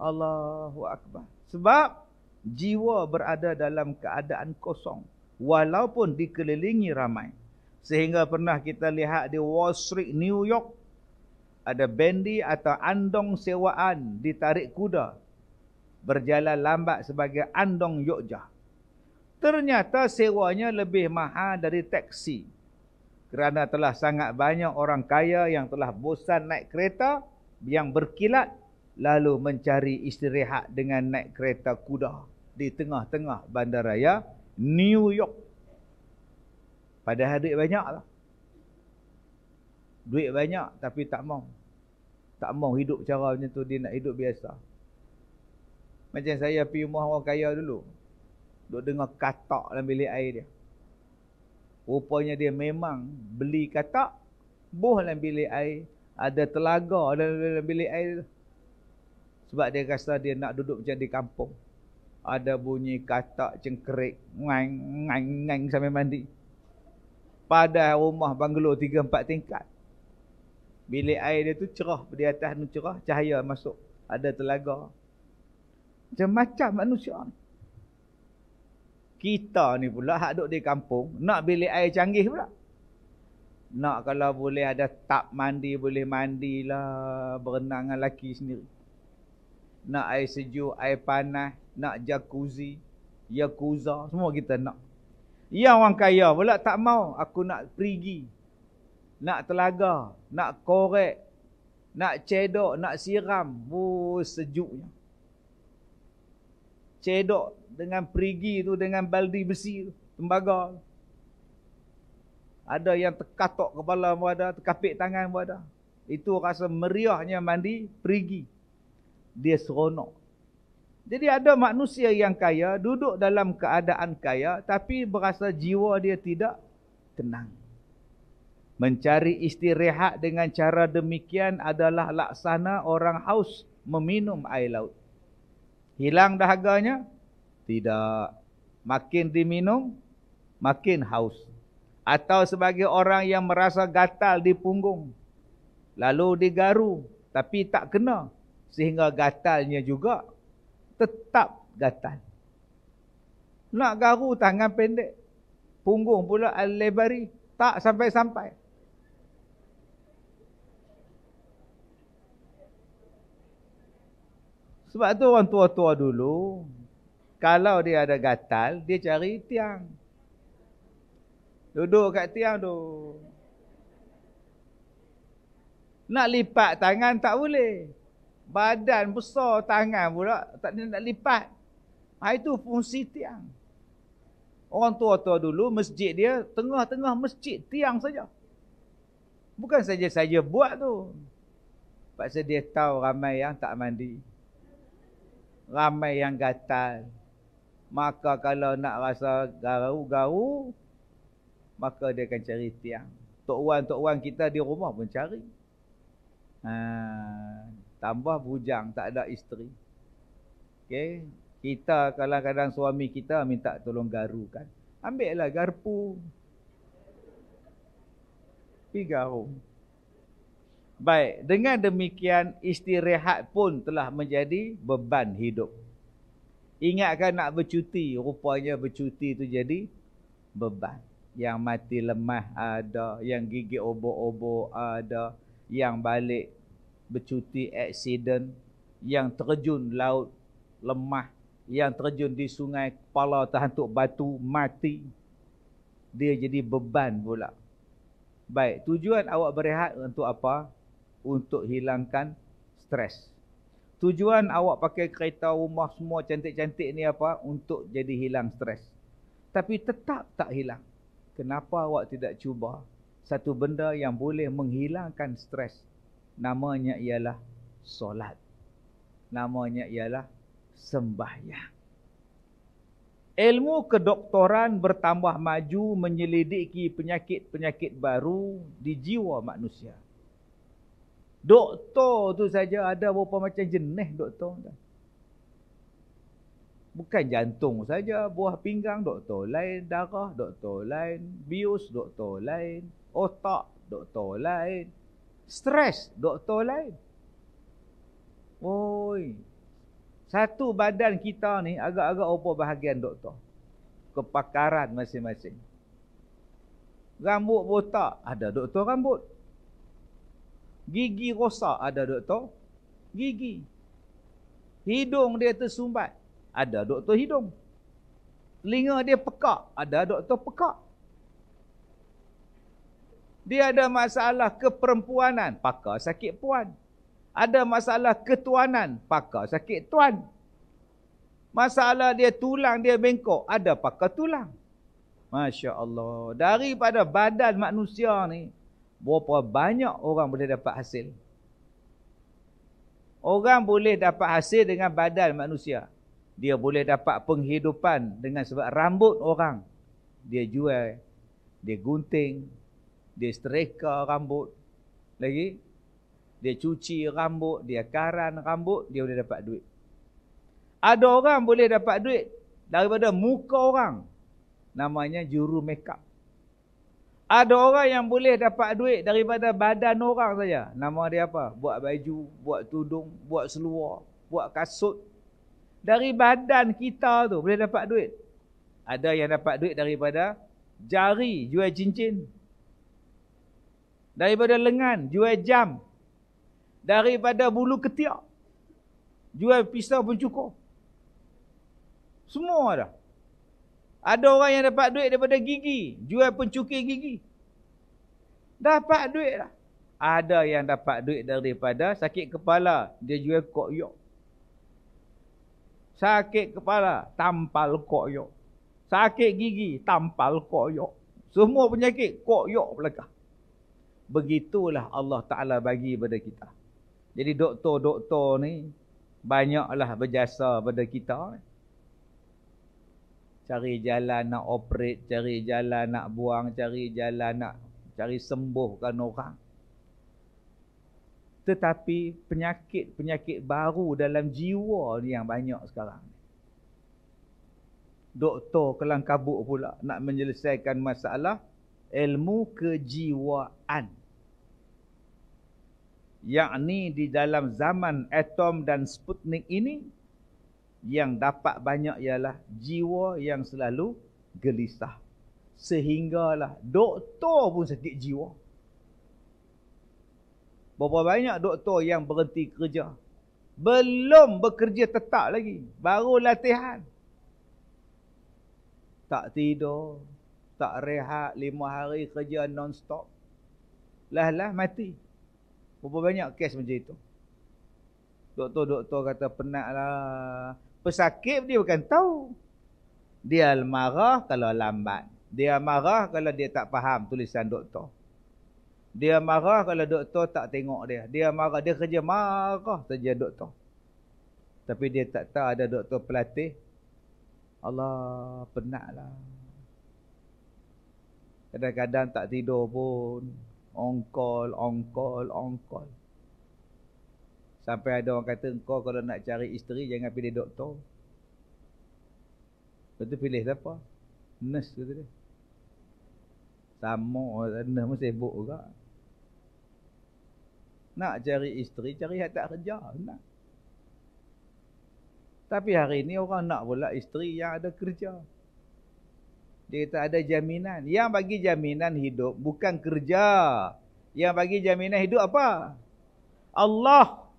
Allahu Akbar. Sebab jiwa berada dalam keadaan kosong. Walaupun dikelilingi ramai. Sehingga pernah kita lihat di Wall Street, New York ada bendi atau andong sewaan ditarik kuda berjalan lambat sebagai andong yokjah. Ternyata sewanya lebih mahal dari teksi kerana telah sangat banyak orang kaya yang telah bosan naik kereta yang berkilat lalu mencari istirahat dengan naik kereta kuda di tengah-tengah bandaraya New York. Pada hadir banyaklah. Duit banyak tapi tak mau. Tak mau hidup cara macam tu dia nak hidup biasa. Macam saya pergi rumah orang kaya dulu. Duk dengar katak dalam bilik air dia. Rupanya dia memang beli katak. Buh dalam bilik air. Ada telaga dalam bilik air dia. Sebab dia rasa dia nak duduk macam di kampung. Ada bunyi katak cengkerik. Ngang, ngang, ngang sampai mandi. Pada rumah banglo 3-4 tingkat. Bilik air dia tu cerah di atas tu cerah, cahaya masuk. Ada telaga. Macam macam manusia Kita ni pula hak duduk di kampung, nak bilik air canggih pula. Nak kalau boleh ada tap mandi, boleh mandilah berenang dengan laki sendiri. Nak air sejuk, air panas, nak jacuzzi, yakuza, semua kita nak. Yang orang kaya pula tak mau, aku nak pergi nak telaga, nak korek, nak cedok, nak siram, bus sejuknya. Cedok dengan perigi tu, dengan baldi besi tu, tembaga. Ada yang tekatok kepala pun ada, terkapik tangan pun ada. Itu rasa meriahnya mandi, perigi. Dia seronok. Jadi ada manusia yang kaya, duduk dalam keadaan kaya, tapi berasa jiwa dia tidak tenang. Mencari istirahat dengan cara demikian adalah laksana orang haus meminum air laut. Hilang dahaganya? Tidak. Makin diminum, makin haus. Atau sebagai orang yang merasa gatal di punggung. Lalu digaru, tapi tak kena. Sehingga gatalnya juga tetap gatal. Nak garu tangan pendek. Punggung pula lebari. Tak sampai-sampai. Sebab tu orang tua-tua dulu kalau dia ada gatal, dia cari tiang. Duduk kat tiang tu. Nak lipat tangan tak boleh. Badan besar tangan pula tak nak lipat. itu fungsi tiang. Orang tua-tua dulu masjid dia tengah-tengah masjid tiang saja. Bukan saja saja buat tu. Sebab dia tahu ramai yang tak mandi ramai yang gatal. Maka kalau nak rasa garu-garu, maka dia akan cari tiang. Tok Wan-Tok Wan kita di rumah pun cari. Ha, tambah bujang, tak ada isteri. Okay. Kita kadang-kadang suami kita minta tolong garukan. Ambil lah garpu. Pergi garu. Baik, dengan demikian istirahat pun telah menjadi beban hidup. Ingatkan nak bercuti, rupanya bercuti itu jadi beban. Yang mati lemah ada, yang gigi obo-obo ada, yang balik bercuti aksiden, yang terjun laut lemah, yang terjun di sungai kepala terhantuk batu mati. Dia jadi beban pula. Baik, tujuan awak berehat untuk apa? untuk hilangkan stres. Tujuan awak pakai kereta rumah semua cantik-cantik ni apa? Untuk jadi hilang stres. Tapi tetap tak hilang. Kenapa awak tidak cuba satu benda yang boleh menghilangkan stres? Namanya ialah solat. Namanya ialah sembahyang. Ilmu kedoktoran bertambah maju menyelidiki penyakit-penyakit baru di jiwa manusia. Doktor tu saja ada berapa macam jenis doktor. Bukan jantung saja, buah pinggang doktor lain, darah doktor lain, bius doktor lain, otak doktor lain, stres doktor lain. Oi. Satu badan kita ni agak-agak apa bahagian doktor. Kepakaran masing-masing. Rambut botak, ada doktor rambut. Gigi rosak ada doktor gigi. Hidung dia tersumbat. Ada doktor hidung. Telinga dia pekak. Ada doktor pekak. Dia ada masalah keperempuanan. Pakar sakit puan. Ada masalah ketuanan. Pakar sakit tuan. Masalah dia tulang, dia bengkok. Ada pakar tulang. Masya Allah. Daripada badan manusia ni berapa banyak orang boleh dapat hasil. Orang boleh dapat hasil dengan badan manusia. Dia boleh dapat penghidupan dengan sebab rambut orang. Dia jual, dia gunting, dia streka rambut. Lagi, dia cuci rambut, dia karan rambut, dia boleh dapat duit. Ada orang boleh dapat duit daripada muka orang. Namanya juru makeup. Ada orang yang boleh dapat duit daripada badan orang saja. Nama dia apa? Buat baju, buat tudung, buat seluar, buat kasut. Dari badan kita tu boleh dapat duit. Ada yang dapat duit daripada jari jual cincin. Daripada lengan jual jam. Daripada bulu ketiak jual pisau pun cukup. Semua dah. Ada orang yang dapat duit daripada gigi. Jual pencuki gigi. Dapat duit lah. Ada yang dapat duit daripada sakit kepala. Dia jual koyok. Sakit kepala. Tampal koyok. Sakit gigi. Tampal koyok. Semua penyakit koyok belakang. Begitulah Allah Ta'ala bagi pada kita. Jadi doktor-doktor ni banyaklah berjasa pada kita ni cari jalan nak operate, cari jalan nak buang, cari jalan nak cari sembuhkan orang. Tetapi penyakit-penyakit baru dalam jiwa ni yang banyak sekarang. Doktor kelangkabut pula nak menyelesaikan masalah ilmu kejiwaan. Yang ni di dalam zaman atom dan sputnik ini, yang dapat banyak ialah jiwa yang selalu gelisah. Sehinggalah doktor pun sakit jiwa. Berapa banyak doktor yang berhenti kerja. Belum bekerja tetap lagi. Baru latihan. Tak tidur. Tak rehat lima hari kerja non-stop. Lah-lah mati. Berapa banyak kes macam itu. Doktor-doktor kata lah pesakit dia bukan tahu. Dia marah kalau lambat. Dia marah kalau dia tak faham tulisan doktor. Dia marah kalau doktor tak tengok dia. Dia marah, dia kerja marah saja doktor. Tapi dia tak tahu ada doktor pelatih. Allah, penatlah. Kadang-kadang tak tidur pun. Ongkol, ongkol, ongkol. Sampai ada orang kata engkau kalau nak cari isteri jangan pilih doktor. Betul pilih siapa? Nurse kata dia. Sama nurse mesti sibuk juga. Nak cari isteri cari hak tak kerja nak. Tapi hari ini orang nak pula isteri yang ada kerja. Dia kata ada jaminan. Yang bagi jaminan hidup bukan kerja. Yang bagi jaminan hidup apa? Allah.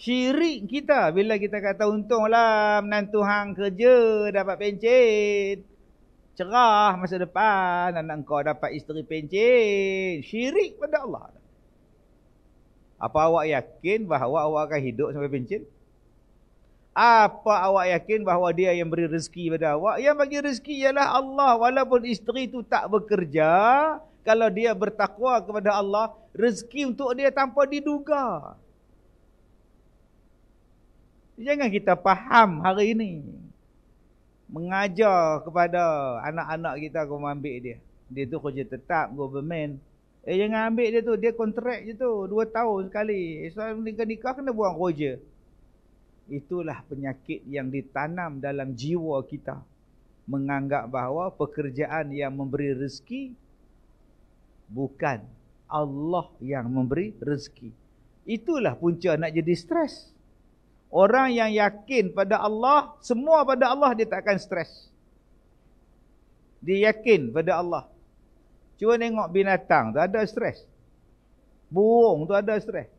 Syirik kita bila kita kata untunglah menantu hang kerja dapat pencen. Cerah masa depan anak kau dapat isteri pencen. Syirik pada Allah. Apa awak yakin bahawa awak akan hidup sampai pencen? Apa awak yakin bahawa dia yang beri rezeki pada awak? Yang bagi rezeki ialah Allah. Walaupun isteri itu tak bekerja, kalau dia bertakwa kepada Allah, rezeki untuk dia tanpa diduga. Jangan kita faham hari ini. Mengajar kepada anak-anak kita kau ambil dia. Dia tu kerja tetap government. Eh jangan ambil dia tu. Dia kontrak je tu. Dua tahun sekali. Esok nikah, nikah kena buang kerja. Itulah penyakit yang ditanam dalam jiwa kita. Menganggap bahawa pekerjaan yang memberi rezeki bukan Allah yang memberi rezeki. Itulah punca nak jadi stres. Orang yang yakin pada Allah, semua pada Allah dia tak akan stres. Dia yakin pada Allah. Cuba tengok binatang tu ada stres. Burung tu ada stres.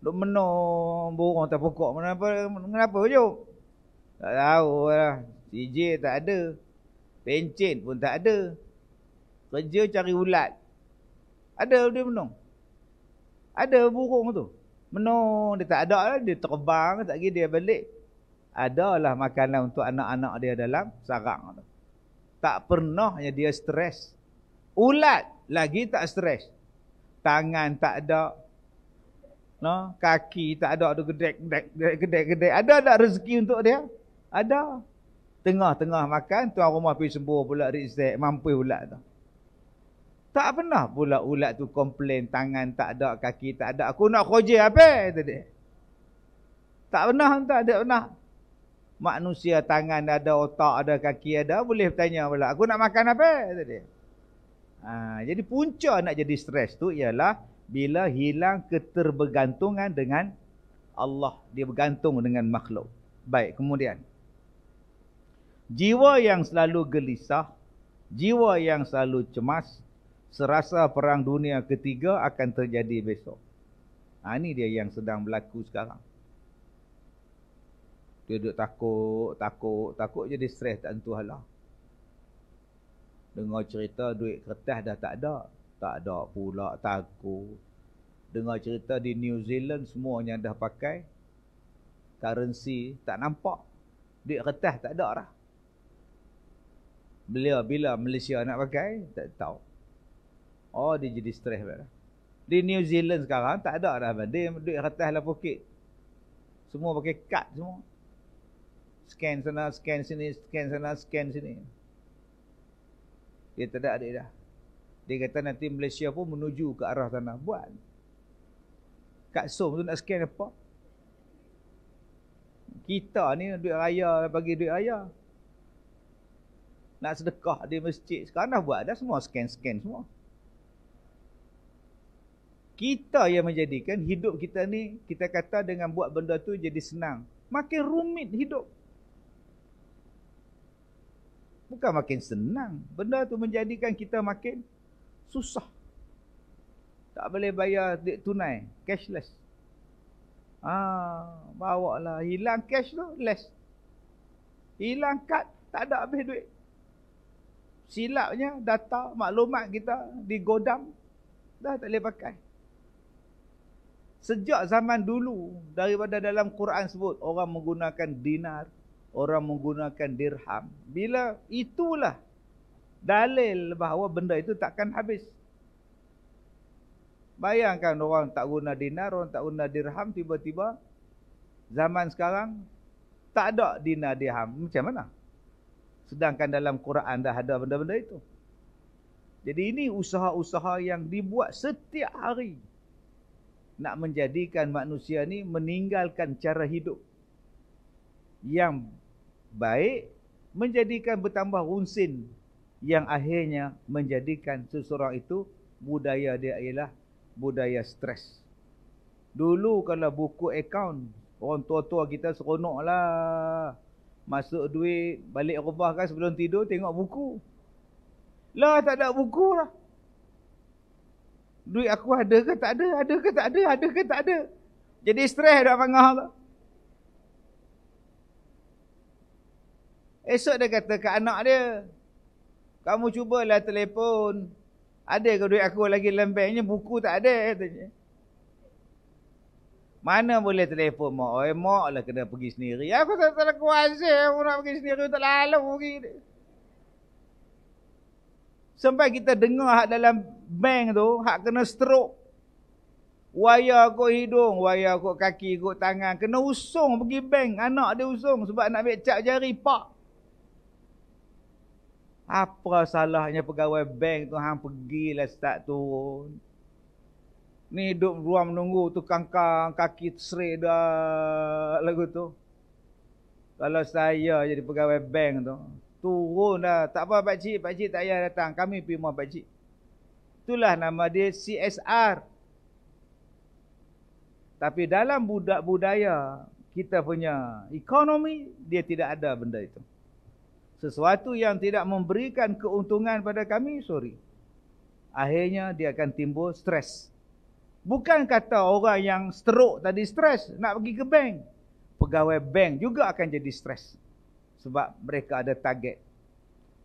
Duk menung burung tak pokok. Kenapa? Kenapa Jom? Tak tahu lah. CJ tak ada. Pencin pun tak ada. Kerja cari ulat. Ada dia menung. Ada burung tu. Menung, dia tak ada lah. Dia terbang, tak pergi dia balik. Adalah makanan untuk anak-anak dia dalam sarang tu. Tak pernahnya dia stres. Ulat lagi tak stres. Tangan tak ada. No? Kaki tak ada. Ada gedek-gedek. Ada tak rezeki untuk dia? Ada. Tengah-tengah makan, tuan rumah pergi sembuh pula. Rizek, mampu ulat tu. Tak pernah pula ulat tu komplain tangan tak ada, kaki tak ada. Aku nak kerja apa? Tadi. Tak pernah tak ada pernah. Manusia tangan ada, otak ada, kaki ada. Boleh bertanya pula. Aku nak makan apa? Tadi. Ha, jadi punca nak jadi stres tu ialah bila hilang keterbergantungan dengan Allah. Dia bergantung dengan makhluk. Baik, kemudian. Jiwa yang selalu gelisah, jiwa yang selalu cemas, serasa perang dunia ketiga akan terjadi besok. Ha, ini dia yang sedang berlaku sekarang. Dia duduk takut, takut, takut jadi stres tak tentu halah. Dengar cerita duit kertas dah tak ada. Tak ada pula takut. Dengar cerita di New Zealand semuanya dah pakai. Currency tak nampak. Duit kertas tak ada dah. Bila, bila Malaysia nak pakai, tak tahu. Oh dia jadi stres pula. Di New Zealand sekarang tak ada dah benda duit kertas lah poket. Semua pakai kad semua. Scan sana, scan sini, scan sana, scan sini. Dia tak ada adik dah. Dia kata nanti Malaysia pun menuju ke arah tanah. Buat. Kad SOM tu nak scan apa? Kita ni duit raya, bagi duit raya. Nak sedekah di masjid. Sekarang dah buat dah semua scan-scan semua kita yang menjadikan hidup kita ni kita kata dengan buat benda tu jadi senang makin rumit hidup bukan makin senang benda tu menjadikan kita makin susah tak boleh bayar duit tunai cashless ah bawa lah hilang cash tu less hilang kad tak ada habis duit silapnya data maklumat kita di godam dah tak boleh pakai Sejak zaman dulu daripada dalam Quran sebut orang menggunakan dinar, orang menggunakan dirham. Bila itulah dalil bahawa benda itu takkan habis. Bayangkan orang tak guna dinar, orang tak guna dirham tiba-tiba zaman sekarang tak ada dinar dirham. Macam mana? Sedangkan dalam Quran dah ada benda-benda itu. Jadi ini usaha-usaha yang dibuat setiap hari nak menjadikan manusia ni meninggalkan cara hidup yang baik menjadikan bertambah unsin yang akhirnya menjadikan seseorang itu budaya dia ialah budaya stres. Dulu kalau buku akaun, orang tua-tua kita seronok lah. Masuk duit, balik rumah kan sebelum tidur tengok buku. Lah tak ada buku lah duit aku ada ke tak ada? Ada ke tak ada? Ada ke tak ada? Jadi stres dah pangah tu. Esok dia kata ke anak dia, kamu cubalah telefon. Ada ke duit aku lagi dalam Buku tak ada. Katanya. Mana boleh telefon mak? Oi, mak lah kena pergi sendiri. Aku tak tahu kuasa. Aku nak pergi sendiri. Aku tak lalu pergi. Sampai kita dengar dalam bank tu hak kena strok. Waya kot hidung, waya kot kaki, kot tangan. Kena usung pergi bank. Anak dia usung sebab nak ambil cap jari, pak. Apa salahnya pegawai bank tu hang pergilah start turun. Ni duduk ruang menunggu tukang kang kaki serik dah lagu tu. Kalau saya jadi pegawai bank tu, turunlah. Tak apa pak cik, tak payah datang. Kami pergi rumah pak Itulah nama dia CSR. Tapi dalam budak budaya kita punya ekonomi dia tidak ada benda itu. Sesuatu yang tidak memberikan keuntungan pada kami, sorry. Akhirnya dia akan timbul stres. Bukan kata orang yang strok tadi stres nak pergi ke bank. Pegawai bank juga akan jadi stres. Sebab mereka ada target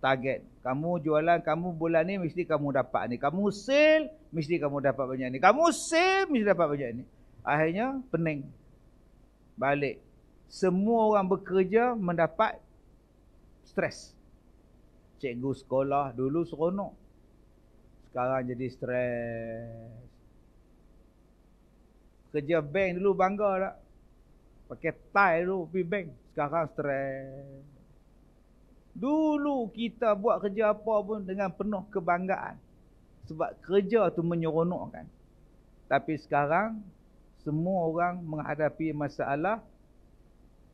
target. Kamu jualan, kamu bulan ni mesti kamu dapat ni. Kamu sale, mesti kamu dapat banyak ni. Kamu sale, mesti dapat banyak ni. Akhirnya, pening. Balik. Semua orang bekerja mendapat stres. Cikgu sekolah dulu seronok. Sekarang jadi stres. Kerja bank dulu bangga tak? Pakai tie dulu pergi bank. Sekarang stres. Dulu kita buat kerja apa pun dengan penuh kebanggaan. Sebab kerja tu menyeronokkan. Tapi sekarang semua orang menghadapi masalah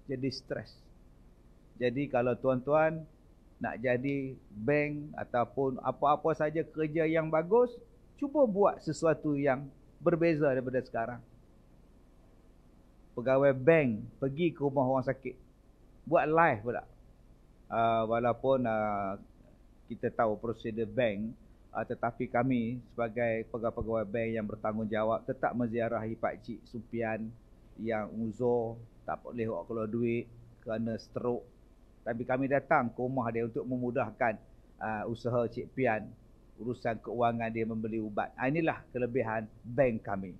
jadi stres. Jadi kalau tuan-tuan nak jadi bank ataupun apa-apa saja kerja yang bagus, cuba buat sesuatu yang berbeza daripada sekarang. Pegawai bank pergi ke rumah orang sakit. Buat live pula uh, walaupun uh, kita tahu prosedur bank uh, tetapi kami sebagai pegawai-pegawai bank yang bertanggungjawab tetap menziarahi pak cik supian yang uzur tak boleh buat keluar duit kerana stroke. tapi kami datang ke rumah dia untuk memudahkan uh, usaha cik pian urusan keuangan dia membeli ubat inilah kelebihan bank kami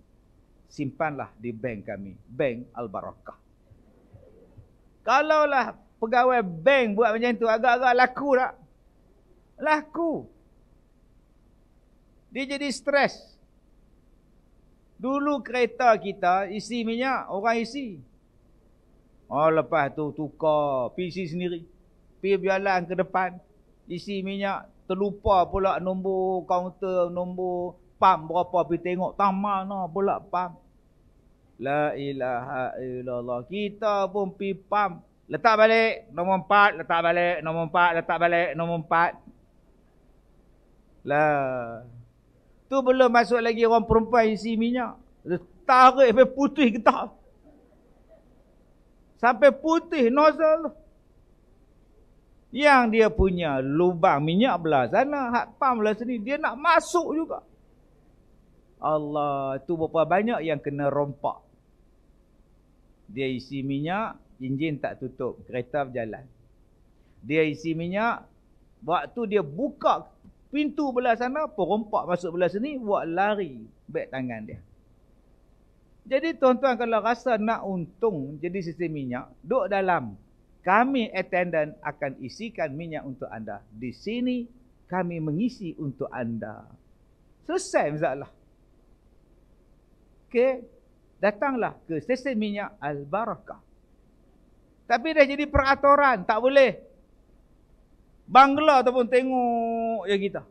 simpanlah di bank kami bank al barakah kalaulah pegawai bank buat macam tu agak-agak laku tak? Laku. Dia jadi stres. Dulu kereta kita isi minyak, orang isi. Oh lepas tu tukar PC sendiri. Pergi berjalan ke depan, isi minyak, terlupa pula nombor kaunter, nombor pam berapa pergi tengok tang mana lah, pula pam. La ilaha illallah. Kita pun pergi pam Letak balik nombor empat, letak balik nombor empat, letak balik nombor empat. Lah. Tu belum masuk lagi orang perempuan isi minyak. Tarik sampai putih getah. Sampai putih nozzle tu. Yang dia punya lubang minyak belah sana, hak pam belah sini, dia nak masuk juga. Allah, tu berapa banyak yang kena rompak. Dia isi minyak, Enjin tak tutup. Kereta berjalan. Dia isi minyak. Waktu dia buka pintu belah sana. Perompak masuk belah sini. Buat lari beg tangan dia. Jadi tuan-tuan kalau rasa nak untung jadi sistem minyak. Duduk dalam. Kami attendant akan isikan minyak untuk anda. Di sini kami mengisi untuk anda. Selesai misalnya. Okay, Datanglah ke sistem minyak Al-Barakah. Tapi dah jadi peraturan, tak boleh. Bangla ataupun tengok ya kita.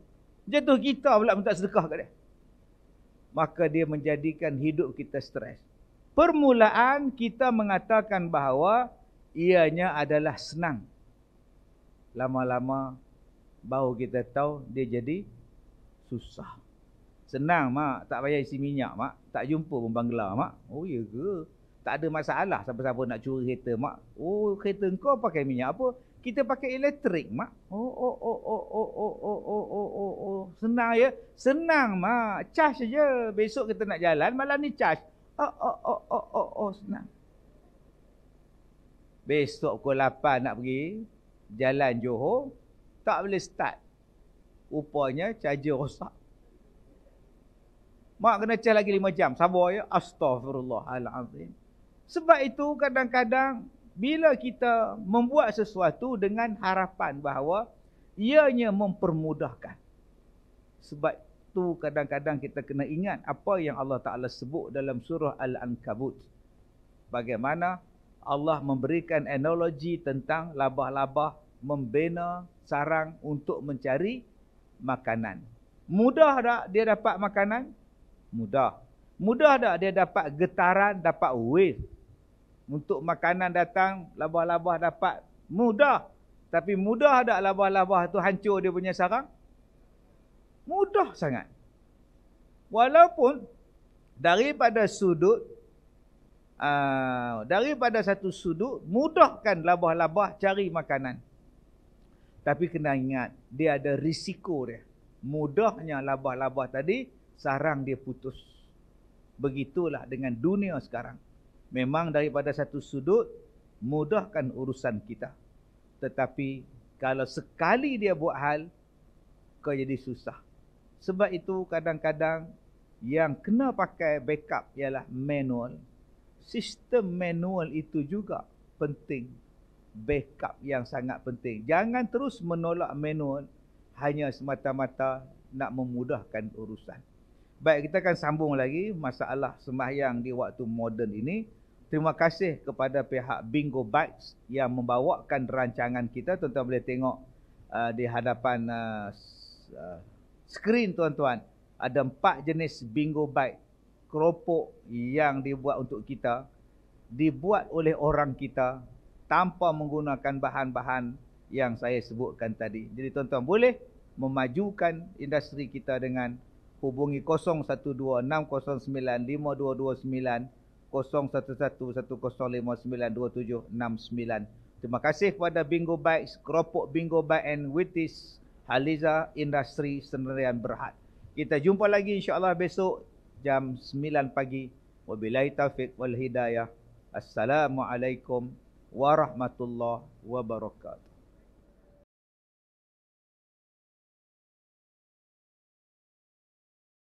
Jatuh kita pula minta sedekah kat dia. Maka dia menjadikan hidup kita stres. Permulaan kita mengatakan bahawa ianya adalah senang. Lama-lama baru kita tahu dia jadi susah. Senang mak, tak payah isi minyak mak. Tak jumpa pun bangla mak. Oh iya ke? tak ada masalah siapa-siapa nak curi kereta mak. Oh kereta kau pakai minyak apa? Kita pakai elektrik mak. Oh oh oh oh oh oh oh oh oh oh oh senang ya. Senang mak. Charge saja. Besok kita nak jalan malam ni charge. Oh oh oh oh oh oh senang. Besok pukul 8 nak pergi jalan Johor tak boleh start. Rupanya charger rosak. Mak kena cas lagi lima jam. Sabar ya. Astaghfirullahalazim. Sebab itu kadang-kadang bila kita membuat sesuatu dengan harapan bahawa ianya mempermudahkan. Sebab itu kadang-kadang kita kena ingat apa yang Allah Ta'ala sebut dalam surah Al-Ankabut. Bagaimana Allah memberikan analogi tentang labah-labah membina sarang untuk mencari makanan. Mudah tak dia dapat makanan? Mudah. Mudah tak dia dapat getaran, dapat wave untuk makanan datang, labah-labah dapat. Mudah. Tapi mudah tak labah-labah tu hancur dia punya sarang? Mudah sangat. Walaupun daripada sudut, uh, daripada satu sudut, mudahkan labah-labah cari makanan. Tapi kena ingat, dia ada risiko dia. Mudahnya labah-labah tadi, sarang dia putus. Begitulah dengan dunia sekarang memang daripada satu sudut mudahkan urusan kita. Tetapi kalau sekali dia buat hal, kau jadi susah. Sebab itu kadang-kadang yang kena pakai backup ialah manual. Sistem manual itu juga penting. Backup yang sangat penting. Jangan terus menolak manual hanya semata-mata nak memudahkan urusan. Baik, kita akan sambung lagi masalah sembahyang di waktu moden ini. Terima kasih kepada pihak Bingo Bikes yang membawakan rancangan kita. Tuan-tuan boleh tengok uh, di hadapan uh, uh skrin tuan-tuan. Ada empat jenis Bingo Bike keropok yang dibuat untuk kita. Dibuat oleh orang kita tanpa menggunakan bahan-bahan yang saya sebutkan tadi. Jadi tuan-tuan boleh memajukan industri kita dengan hubungi 012 609 5229 Terima kasih kepada Bingo Bikes, Keropok Bingo Bike and Witis, Haliza Industri Senerian Berhad. Kita jumpa lagi insyaAllah besok jam 9 pagi. Wabilai taufiq wal hidayah. Assalamualaikum warahmatullahi wabarakatuh.